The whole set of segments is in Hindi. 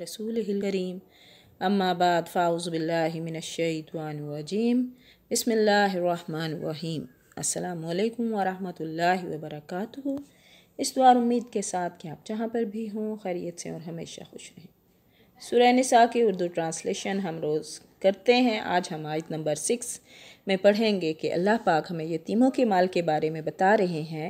रसूल करीम अम्माबाद फ़ाउज़बिल्लिमिनशवानवाजीम बसमीम अल्लाम वरम वबरक इस बार उम्मीद के साथ कि आप जहाँ पर भी हों खरीत से और हमेशा खुश रहें सुरह निसा की उर्दू ट्रांसलेशन हम रोज़ करते हैं आज हम आयत नंबर सिक्स में पढ़ेंगे कि अल्लाह पाक हमें यतीमों के माल के बारे में बता रहे हैं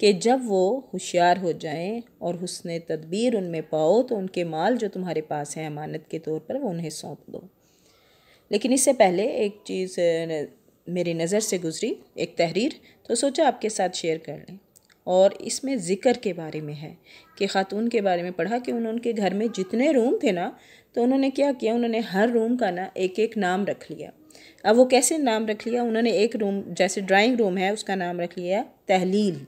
कि जब वो होशियार हो जाएं और हुसन तदबीर उनमें पाओ तो उनके माल जो तुम्हारे पास हैं अमानत के तौर पर वो उन्हें सौंप दो लेकिन इससे पहले एक चीज़ मेरी नज़र से गुज़री एक तहरीर तो सोचा आपके साथ शेयर कर लें और इसमें ज़िक्र के बारे में है कि ख़ातून के बारे में पढ़ा कि उन्होंने उनके घर में जितने रूम थे ना तो उन्होंने क्या किया उन्होंने हर रूम का ना एक एक नाम रख लिया अब वो कैसे नाम रख लिया उन्होंने एक रूम जैसे ड्राइंग रूम है उसका नाम रख लिया तहलील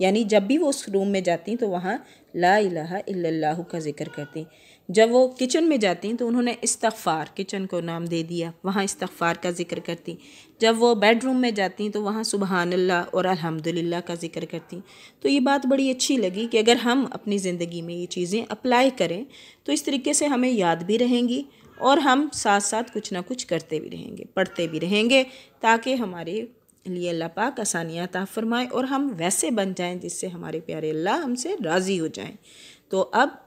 यानी जब भी वो उस रूम में जाती तो वहाँ ला इलाहा इल्लल्लाहु का जिक्र करती जब वो किचन में जाती तो उन्होंने इस्तफ़ार किचन को नाम दे दिया वहाँ इस्तफ़ार का ज़िक्र करती जब वो बेडरूम में जाती तो वहाँ सुबहानल्ला और अल्हम्दुलिल्लाह का ज़िक्र करती तो ये बात बड़ी अच्छी लगी कि अगर हम अपनी ज़िंदगी में ये चीज़ें अप्लाई करें तो इस तरीके से हमें याद भी रहेंगी और हम साथ साथ कुछ ना कुछ करते भी रहेंगे पढ़ते भी रहेंगे ताकि हमारे लिए अल्लाह पाक आसानियाँ ता फरमाए और हम वैसे बन जाएँ जिससे हमारे प्यारे अल्लाह हमसे राज़ी हो जाएँ तो अब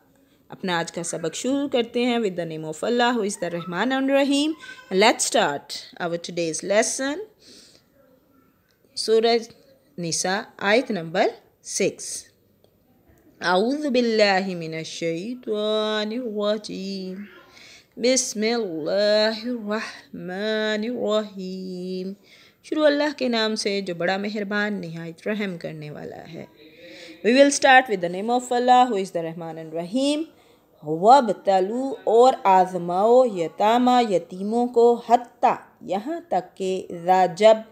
अपना आज का सबक शुरू करते हैं with the name of Allah who is the रहमान एंड रहीम let's start our today's lesson सूरज निसा आयत नंबर सिक्स أعوذ بالله من الشيطان الرجيم بسم الله الرحمن الرحيم شروع अल्लाह के नाम से जो बड़ा मेहरबान नहायत रहम करने वाला है We will start with the name of Allah who is the Rahman and Rahim वब तलु और आजमाओ यतामा यतीमों को हत्ता यहाँ तक के राजब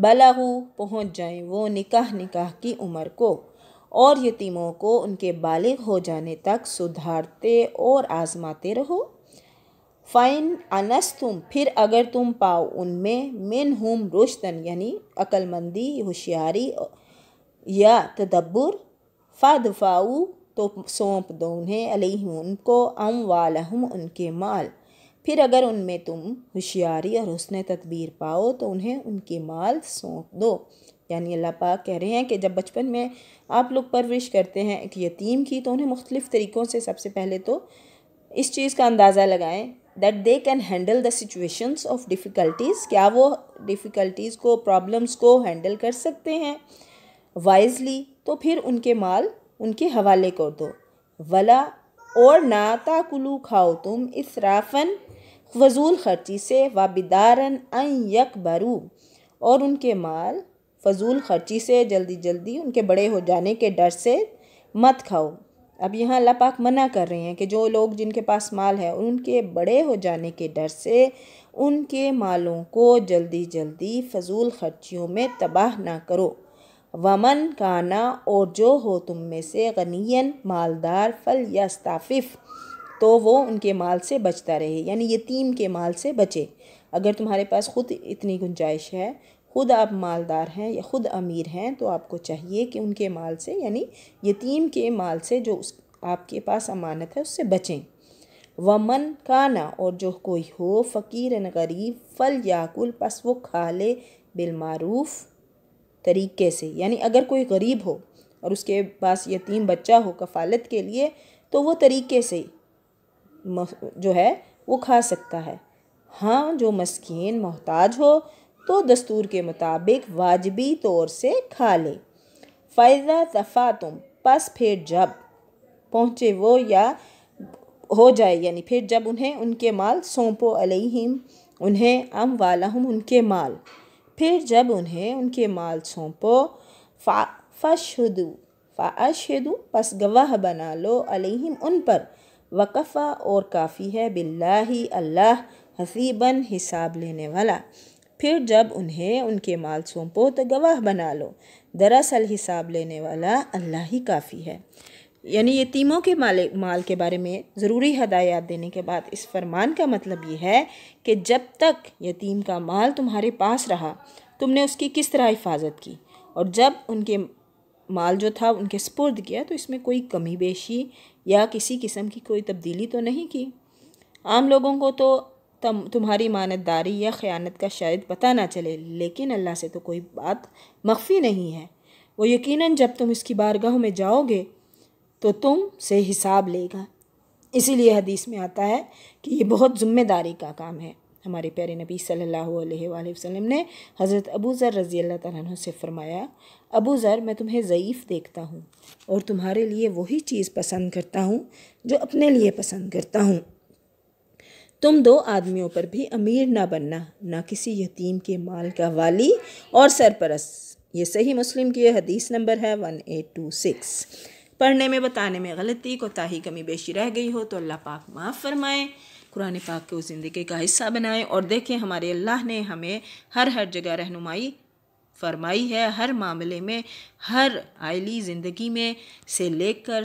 बलाहू पहुँच जाएँ वो निकाह निकाह की उम्र को और यतीमों को उनके बालिग हो जाने तक सुधारते और आजमाते रहो फ़ाइन अनस तुम फिर अगर तुम पाओ उनमें मिन हम रोशतन यानी अक्लमंदी होशियारी या तदब्बर फ़ादफ़ाऊ तो सौंप दो उन्हें अलह उनको अम वालहम उनके माल फिर अगर उनमें तुम होशियारी और हसन तदबीर पाओ तो उन्हें उनके माल सौंप दो यानी अल्लाह पाक कह रहे हैं कि जब बचपन में आप लोग परवरिश करते हैं एक यतीम की तो उन्हें मुख्तलिफ़ तरीक़ों से सबसे पहले तो इस चीज़ का अंदाज़ा लगाएं that they can handle the situations of difficulties क्या वो डिफ़िकल्टीज़ को प्रॉब्लम्स को हैंडल कर सकते हैं वाइजली तो फिर उनके माल उनके हवाले कर दो वला और नाता ताकुलू खाओ तुम इसराफन फजूल खर्ची से वाबिदारन अन यक बरू और उनके माल फजूल खर्ची से जल्दी जल्दी उनके बड़े हो जाने के डर से मत खाओ अब यहाँ अल्लाह पाक मना कर रहे हैं कि जो लोग जिनके पास माल है उनके बड़े हो जाने के डर से उनके मालों को जल्दी जल्दी फजूल खर्चियों में तबाह ना करो वमन काना और जो हो तुम में से गनीन मालदार फल या स्ताफिफ तो वो उनके माल से बचता रहे यानी यतीम के माल से बचे अगर तुम्हारे पास ख़ुद इतनी गुंजाइश है ख़ुद आप मालदार हैं या ख़ुद अमीर हैं तो आपको चाहिए कि उनके माल से यानी यतीम के माल से जो उस आपके पास अमानत है उससे बचें वमन काना और जो कोई हो फ़कीर गरीब फल याकुल पस वो खा ले बिलमारूफ़ तरीके से यानी अगर कोई गरीब हो और उसके पास यतीम बच्चा हो कफ़ालत के लिए तो वो तरीके से जो है वो खा सकता है हाँ जो मस्किन मोहताज हो तो दस्तूर के मुताबिक वाजबी तौर से खा ले फ़ायदा तफ़ा तुम बस फिर जब पहुँचे वो या हो जाए यानी फिर जब उन्हें उनके माल सौंपो अलहिम उन्हें अम वाला हम उनके माल फिर जब उन्हें उनके माल सौंपो फा फशहदु फ़ाशहदु बस गवाह बना लो अलहिम उन पर वक़फ़ा और काफ़ी है बिल्लाही अल्लाह हसीबन हिसाब लेने वाला फिर जब उन्हें उनके माल सौंपो तो गवाह बना लो दरअसल हिसाब लेने वाला अल्लाह ही काफ़ी है यानी यतीमों के माले माल के बारे में ज़रूरी हदायत देने के बाद इस फरमान का मतलब ये है कि जब तक यतीम का माल तुम्हारे पास रहा तुमने उसकी किस तरह हिफाजत की और जब उनके माल जो था उनके स्पुर्द किया तो इसमें कोई कमी बेशी या किसी किस्म की कोई तब्दीली तो नहीं की आम लोगों को तो तम तुम्हारी ईमानतदारी या ख़यानत का शायद पता ना चले लेकिन अल्लाह से तो कोई बात मख्फी नहीं है वो यकीनन जब तुम इसकी बारगाह में जाओगे तो तुम से हिसाब लेगा इसीलिए हदीस में आता है कि ये बहुत ज़िम्मेदारी का काम है हमारे प्यारे नबी सल्लल्लाहु अलैहि वसल्लम ने हज़रत अबू ज़र रज़ी अल्लाह तह से फ़रमाया अबू ज़र मैं तुम्हें ज़यीफ़ देखता हूँ और तुम्हारे लिए वही चीज़ पसंद करता हूँ जो अपने लिए पसंद करता हूँ तुम दो आदमियों पर भी अमीर ना बनना ना किसी यतीम के माल का वाली और सरपरस ये सही मुस्लिम की हदीस नंबर है वन एट टू सिक्स पढ़ने में बताने में गलती कोताही कमी बेशी रह गई हो तो अल्लाह पाक माफ़ फरमाएँ कुरान पाक को ज़िंदगी का हिस्सा बनाएं और देखें हमारे अल्लाह ने हमें हर हर जगह रहनुमाई फरमाई है हर मामले में हर आयली ज़िंदगी में से लेकर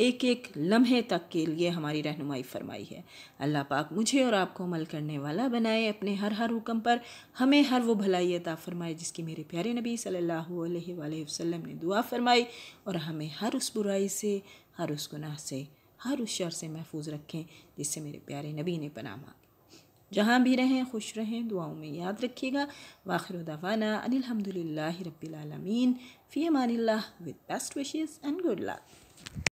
एक एक लम्हे तक के लिए हमारी रहनुमाई फरमाई है अल्लाह पाक मुझे और आपको अमल करने वाला बनाए अपने हर हर हुक्म पर हमें हर वो भलाई अता फरमाए जिसकी मेरे प्यारे नबी सल्लल्लाहु अलैहि वसल्लम ने दुआ फरमाई और हमें हर उस बुराई से हर उस गुनाह से हर उस शर से महफूज रखें जिससे मेरे प्यारे नबी ने पना मांगी जहाँ भी रहें खुश रहें दुआओं में याद रखिएगा वाखिर दवाना अनिलहमदिल्ला रबीआलमीन फ़ी अमान with best wishes and good luck